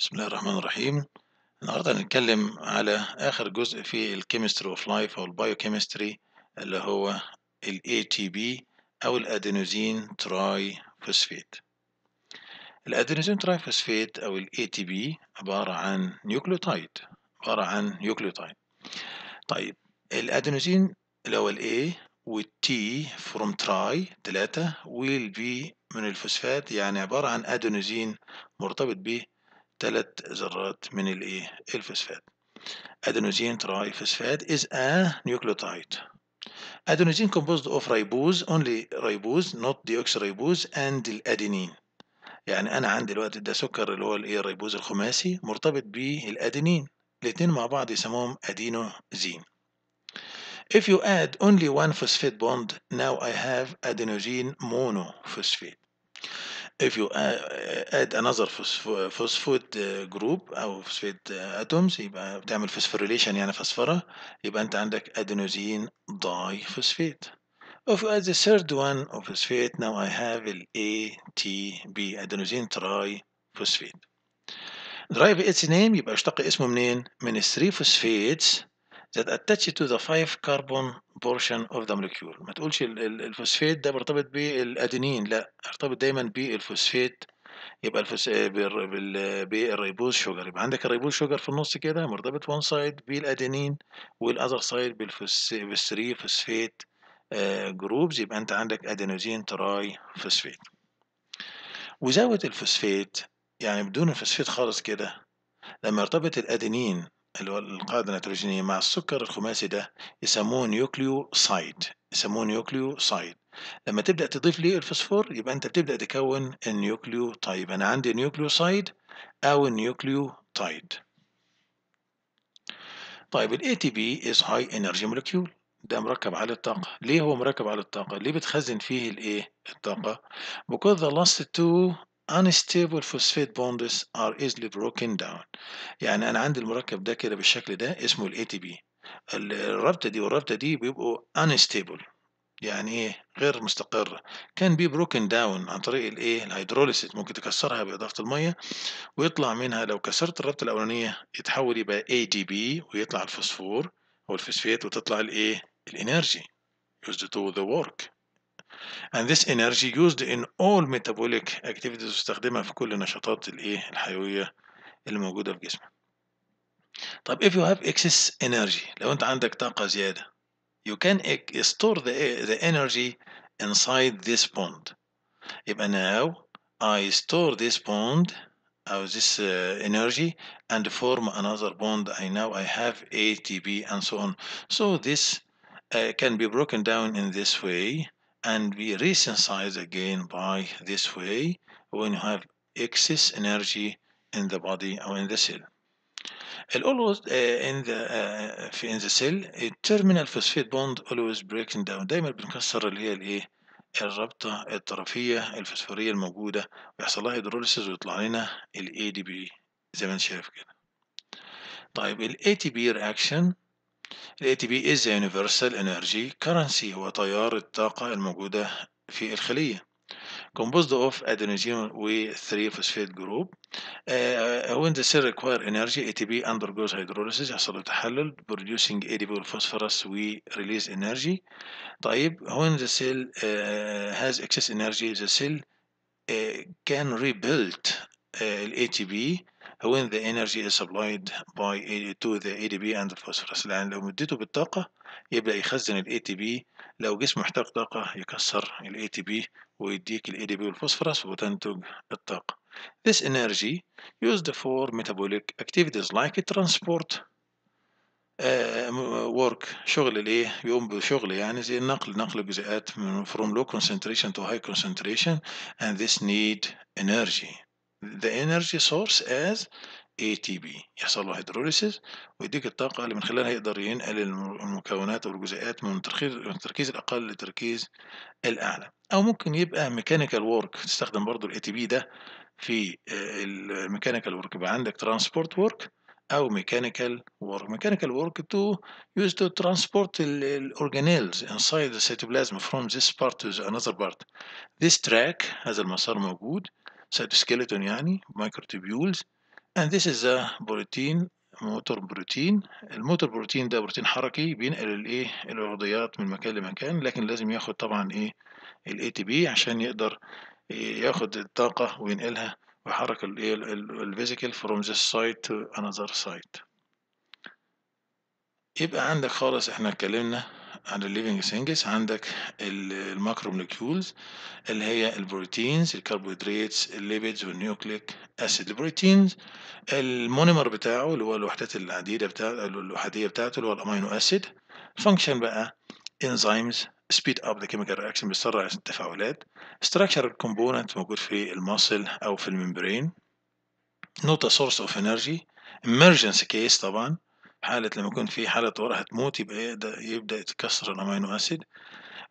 بسم الله الرحمن الرحيم النهاردة هنتكلم على آخر جزء في الكيمستري اوف لايف أو كيمستري اللي هو الـ ATP أو الأدينوزين تراي فوسفيت الأدينوزين تراي فوسفيت أو الـ ATP عبارة عن نيوكليوتايد عبارة عن نيوكليوتايد طيب الأدينوزين اللي هو الـ A والتي فروم تراي تلاتة والبي من الفوسفات يعني عبارة عن أدينوزين مرتبط به ثلاث ذرات من الايه الفوسفات ادينوزين تراي فوسفات از ا نيوكليوتايد ادينوزين كومبوزد اوف ريبوز اونلي ريبوز نوت ديوكسيريبوز اند الادينين يعني انا عندي الوقت ده سكر اللي هو الايه الريبوز الخماسي مرتبط بالادينين الاثنين مع بعض يسموهم ادينوزين If you add only one phosphate bond, now I have adenosine monophosphate. if you add another phosphate group او phosphate atoms يبقى بتعمل phosphorylation يعني فسفرة يبقى انت عندك adenosine diphosphate If you add the third one of phosphate now I have ATP adenosine triphosphate Drive its name يبقى اشتق اسمه منين؟ من 3 phosphates that attach to the 5 carbon بورشن اوف ذا مولكيول ما تقولش الفوسفيت ده مرتبط بالادينين لا ارتبط دايما بالفوسفيت يبقى الفس... بالريبوز شوجر يبقى عندك الريبوز شوجر في النص كده مرتبط وان سايد بالادينين والاذر سايد بالفس... بالثري فوسفيت جروبز يبقى انت عندك ادينوزين تراي فوسفيت وزاوية الفوسفيت يعني بدون الفوسفيت خالص كده لما يرتبط الادينين القاعدة النيتروجينية مع السكر الخماسي ده يسموه نيوكليوسايد يسموه نيوكليوسايد لما تبدأ تضيف ليه الفسفور يبقى أنت بتبدأ تكون النيوكليوتايد أنا عندي نيوكليوسايد أو النيوكليوتايد طيب الـ ATP is high energy molecule ده مركب على الطاقة ليه هو مركب على الطاقة ليه بتخزن فيه الايه الطاقة because the last two unstable phosphate bonds are easily broken down يعني انا عندي المركب ده كده بالشكل ده اسمه ال ATP الرابطه دي والرابطه دي بيبقوا unstable يعني ايه غير مستقره كان بي بروكن داون عن طريق الايه الهيدروليسيت ممكن تكسرها باضافه الميه ويطلع منها لو كسرت الرابطه الاولانيه يتحول يبقى اي دي بي ويطلع الفوسفور او الفوسفيت وتطلع الايه الانرجي يوز to do the work and this energy used in all metabolic activities بستخدمها في كل نشاطات الايه الحيوية اللي موجودة في جسمك طب if you have excess energy لو انت عندك طاقة زيادة you can store the, the energy inside this bond يبقى now I store this bond or this uh, energy and form another bond I now I have ATP and so on so this uh, can be broken down in this way and we resynthesize again by this way when you have excess energy in the body or in the cell. It always uh, in the uh, in the cell terminal phosphate bond always breaking down دايما بنكسر اللي هي الايه الرابطة الطرفية الفسفورية الموجودة ويحصل لها هيدروليسيس ويطلع لنا ال ADP زي ما انت شايف كده. طيب ال ATP reaction الـ ATP is a universal energy currency هو تيار الطاقة الموجودة في الخلية composed of adenosine و 3 phosphate group uh, when the cell require energy ATP undergoes hydrolysis يحصل له تحلل producing ADP phosphorus و release energy طيب when the cell uh, has excess energy the cell uh, can rebuild uh, ATP when the energy is supplied by to the ADP and the phosphorus لأن لو مديته بالطاقة يبدأ يخزن ال ATP لو جسم محتاج طاقة يكسر ال ATP ويديك ال ADP والفوسفورس وتنتج الطاقة This energy used for metabolic activities like transport work شغل الايه يقوم بشغل يعني زي النقل نقل الجزيئات من from low concentration to high concentration and this need energy the energy source as ATP يحصل له هيدروليسيس ويديك الطاقة اللي من خلالها يقدر ينقل المكونات أو الجزيئات من التركيز الأقل لتركيز الأعلى أو ممكن يبقى ميكانيكال وورك تستخدم برضو الـ ATP ده في الميكانيكال آه، وورك يبقى عندك ترانسبورت وورك أو ميكانيكال وورك ميكانيكال وورك تو يوز تو ترانسبورت الأورجانيلز انسايد the فروم from بارت part to بارت ذيس تراك هذا المسار موجود cytoskeleton يعني microtubules and this is a بروتين موتور بروتين الموتور بروتين ده بروتين حركي بينقل الايه العضيات من مكان لمكان لكن لازم ياخد طبعا ايه الاي تي بي عشان يقدر إيه، ياخد الطاقه وينقلها بحرك الفيزيكال فروم ذيس سايت تو انذر سايت يبقى عندك خالص احنا اتكلمنا عن الليفنج سينجز عندك الماكرو موليكيولز اللي هي البروتينز الكربوهيدرات الليبيدز والنيوكليك اسيد البروتينز المونيمر بتاعه اللي هو الوحدات العديده بتاع الوحديه بتاعته اللي هو الامينو اسيد فانكشن بقى انزيمز speed up the chemical reaction بيسرع التفاعلات structural component موجود في المصل أو في الممبرين not a source of energy emergency case طبعا حالة لما يكون في حالة طوارئ هتموت يبقى يبدأ, يبدأ يتكسر الأمينو أسيد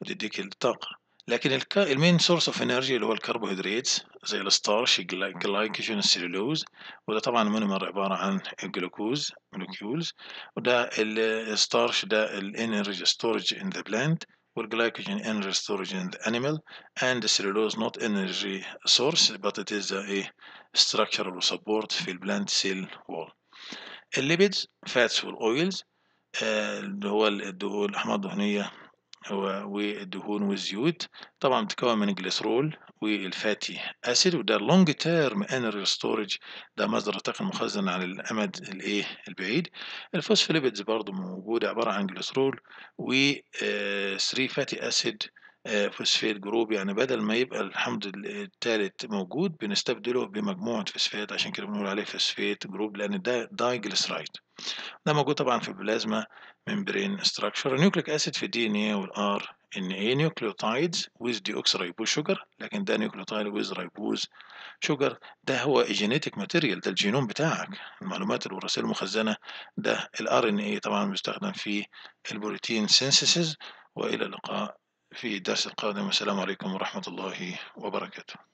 وتديك الطاقة لكن الك... المين سورس اوف انرجي اللي هو الكربوهيدرات زي الستارش الجلايكوجين السيلولوز وده طبعا مونومر عبارة عن الجلوكوز مولكيولز وده الستارش ده الانرجي ستورج ان ذا بلانت والجلايكوجين انرجي ستورج ان انيمال اند سيلولوز نوت انرجي سورس بات ات از ايه ستراكشرال سبورت في البلانت سيل وول الليبيدز فاتس والاويلز اللي هو الدهون الاحماض الدهنيه والدهون والزيوت طبعا بتتكون من الجليسرول والفاتي اسيد وده لونج تيرم انرجي ستورج ده مصدر الطاقه المخزن على الامد الايه البعيد الفوسفوليبيدز برضو موجوده عباره عن جليسرول و 3 فاتي اسيد فوسفات جروب يعني بدل ما يبقى الحمض الثالث آه، موجود بنستبدله بمجموعه فوسفات عشان كده بنقول عليه فوسفات جروب لان ده دايجليسرايد ده موجود طبعا في البلازما ممبرين ستراكشر النيوكليك اسيد في الدي ان ايه والار ان ايه نيوكليوتايدز ويز اوكس رايبوز شوجر لكن ده نيوكليوتايد ويز ريبوز شوجر ده هو جينيتك ماتيريال ده الجينوم بتاعك المعلومات الوراثيه المخزنه ده الار ان ايه طبعا بيستخدم في البروتين سينسيسز والى اللقاء في الدرس القادم والسلام عليكم ورحمه الله وبركاته